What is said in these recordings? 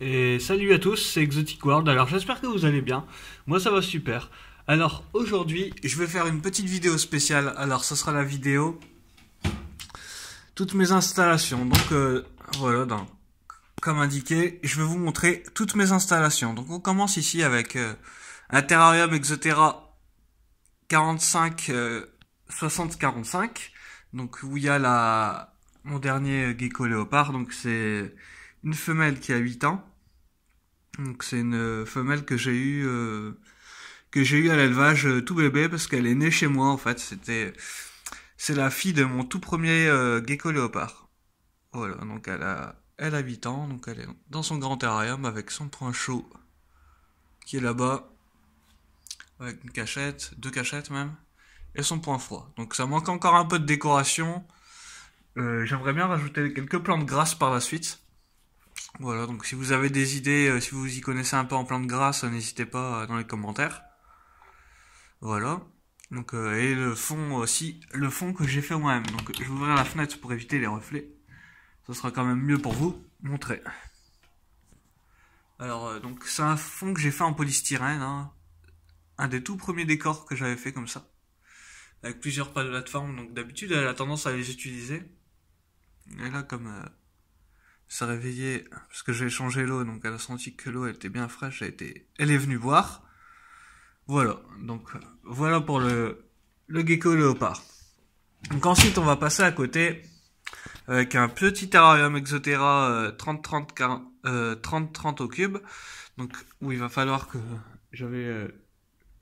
Et salut à tous, c'est Exotic World. Alors j'espère que vous allez bien. Moi ça va super. Alors aujourd'hui, je vais faire une petite vidéo spéciale. Alors ça sera la vidéo toutes mes installations. Donc euh, voilà, comme indiqué, je vais vous montrer toutes mes installations. Donc on commence ici avec euh, un terrarium Exotera 45 60 45. Donc où il y a la mon dernier gecko léopard. Donc c'est une femelle qui a 8 ans. Donc c'est une euh, femelle que j'ai eu, euh, que j'ai eu à l'élevage euh, tout bébé parce qu'elle est née chez moi en fait. C'était c'est la fille de mon tout premier gecko léopard. Voilà, donc elle a elle a 8 ans, donc elle est dans son grand terrarium avec son point chaud qui est là-bas avec une cachette, deux cachettes même et son point froid. Donc ça manque encore un peu de décoration. J'aimerais bien rajouter quelques plantes grasses par la suite. Voilà, donc si vous avez des idées, euh, si vous y connaissez un peu en de grâce, euh, n'hésitez pas euh, dans les commentaires. Voilà. Donc, et le fond aussi, le fond que j'ai fait moi-même. Donc je vais ouvrir la fenêtre pour éviter les reflets. Ce sera quand même mieux pour vous montrer. Alors donc c'est un fond que j'ai fait en polystyrène. Hein. Un des tout premiers décors que j'avais fait comme ça. Avec plusieurs plateformes. Donc d'habitude elle a tendance à les utiliser. Et là comme s'est réveillée parce que j'ai changé l'eau, donc elle a senti que l'eau était bien fraîche, elle, était... elle est venue boire. Voilà, donc euh, voilà pour le, le gecko léopard. Donc ensuite on va passer à côté avec un petit terrarium Exotera 30-30 euh, euh au cube. Donc où il va falloir que j'avais euh,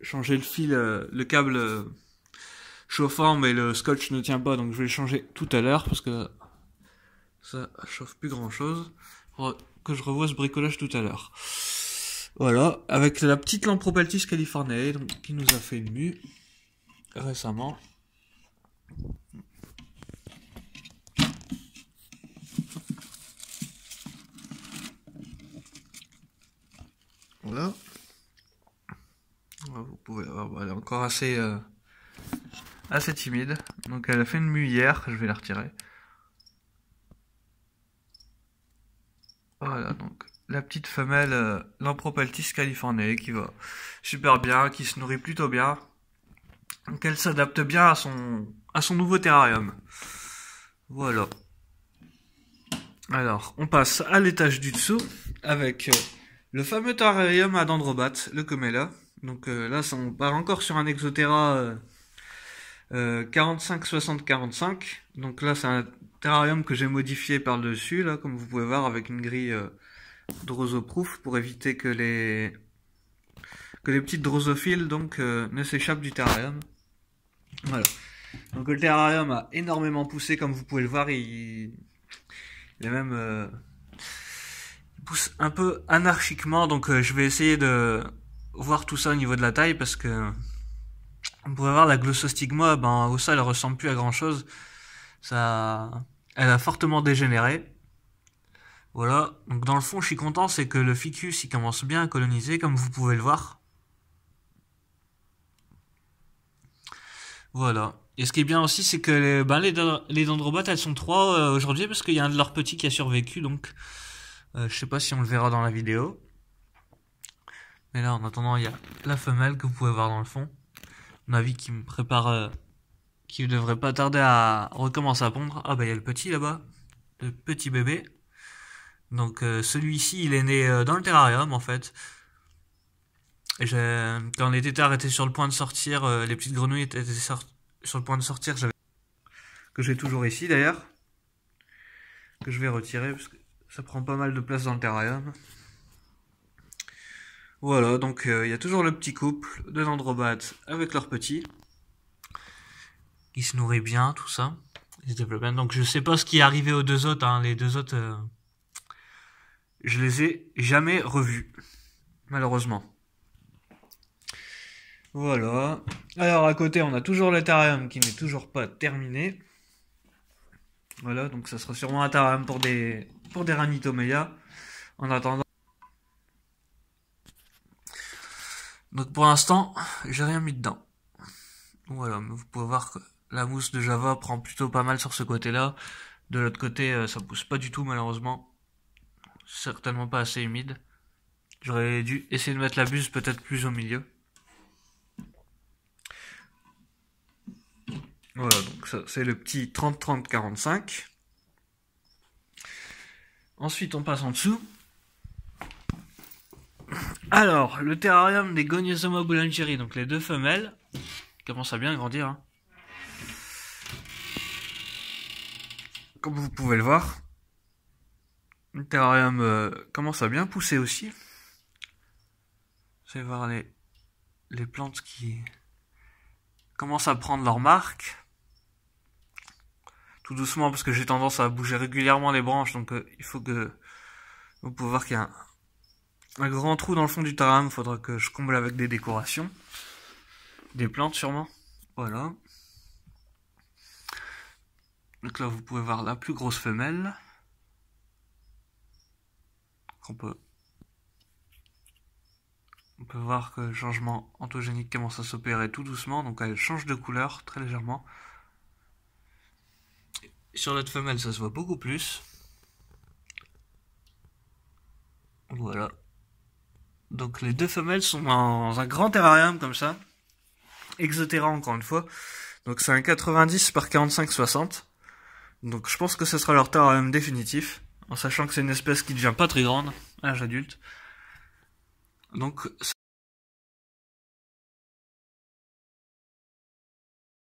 changé le fil, le câble chauffant, mais le scotch ne tient pas, donc je vais le changer tout à l'heure parce que ça chauffe plus grand chose. Que je revois ce bricolage tout à l'heure. Voilà, avec la petite lampe propeltis californiae qui nous a fait une mue récemment. Voilà. Vous pouvez la ah, voir, bah, elle est encore assez, euh, assez timide. Donc elle a fait une mue hier, je vais la retirer. Voilà, donc la petite femelle euh, Lampropeltis qui va super bien, qui se nourrit plutôt bien. Donc elle s'adapte bien à son, à son nouveau terrarium. Voilà. Alors, on passe à l'étage du dessous avec euh, le fameux terrarium à dendrobate, le Comella. Donc euh, là, on part encore sur un Exoterra 45-60-45. Donc là, c'est un terrarium que j'ai modifié par dessus, là, comme vous pouvez voir, avec une grille euh, drosoproof pour éviter que les que les petites drosophiles donc euh, ne s'échappent du terrarium. Voilà. Donc le terrarium a énormément poussé, comme vous pouvez le voir, il, il est même euh, il pousse un peu anarchiquement. Donc je vais essayer de voir tout ça au niveau de la taille parce que vous pouvez voir la glossostigma, ben au ça elle ressemble plus à grand chose. Ça elle a fortement dégénéré. Voilà, donc dans le fond, je suis content, c'est que le ficus, il commence bien à coloniser, comme vous pouvez le voir. Voilà. Et ce qui est bien aussi, c'est que les, ben, les, les, elles sont trois euh, aujourd'hui, parce qu'il y a un de leurs petits qui a survécu, donc euh, je sais pas si on le verra dans la vidéo. Mais là, en attendant, il y a la femelle que vous pouvez voir dans le fond. Mon avis qui me prépare euh, qui devrait pas tarder à recommencer à pondre. Ah bah il y a le petit là-bas, le petit bébé. Donc euh, celui-ci, il est né euh, dans le terrarium en fait. quand les tétards étaient sur le point de sortir, euh, les petites grenouilles étaient sur, le point de sortir, que j'ai toujours ici d'ailleurs, que je vais retirer parce que ça prend pas mal de place dans le terrarium. Voilà, donc il y a toujours le petit couple de dendrobates avec leur petit. Il se nourrit bien, tout ça. il se développe bien. Donc je sais pas ce qui est arrivé aux deux autres. Hein. Les deux autres, euh, je les ai jamais revus, malheureusement. Voilà. Alors à côté, on a toujours le l'Atarium qui n'est toujours pas terminé. Voilà, donc ça sera sûrement un Atarium pour des pour des ranitomeya. En attendant. Donc pour l'instant, j'ai rien mis dedans. Voilà, mais vous pouvez voir que la mousse de Java prend plutôt pas mal sur ce côté-là. De l'autre côté, euh, ça pousse pas du tout malheureusement. Certainement pas assez humide. J'aurais dû essayer de mettre la buse peut-être plus au milieu. Voilà, donc ça c'est le petit 30-30-45. Ensuite on passe en dessous. Alors, le terrarium des Gognosoma boulangeri, donc les deux femelles, commencent à bien grandir. Hein. comme vous pouvez le voir, le terrarium euh, commence à bien pousser aussi. Vous allez voir les, les plantes qui commencent à prendre leur marque. Tout doucement, parce que j'ai tendance à bouger régulièrement les branches, donc euh, il faut que... Vous pouvez voir qu'il y a un, grand trou dans le fond du terrarium, faudra que je comble avec des décorations. Des plantes sûrement. Voilà. Donc là, vous pouvez voir la plus grosse femelle. On peut, on peut voir que le changement ontogénique commence à s'opérer tout doucement. Donc elle change de couleur très légèrement. Sur l'autre femelle, ça se voit beaucoup plus. Voilà. Donc les deux femelles sont dans un grand terrarium comme ça. Exotérant encore une fois. Donc c'est un 90 par 45-60. Donc je pense que ce sera leur même définitif, en sachant que c'est une espèce qui devient pas très grande à l'âge adulte. Donc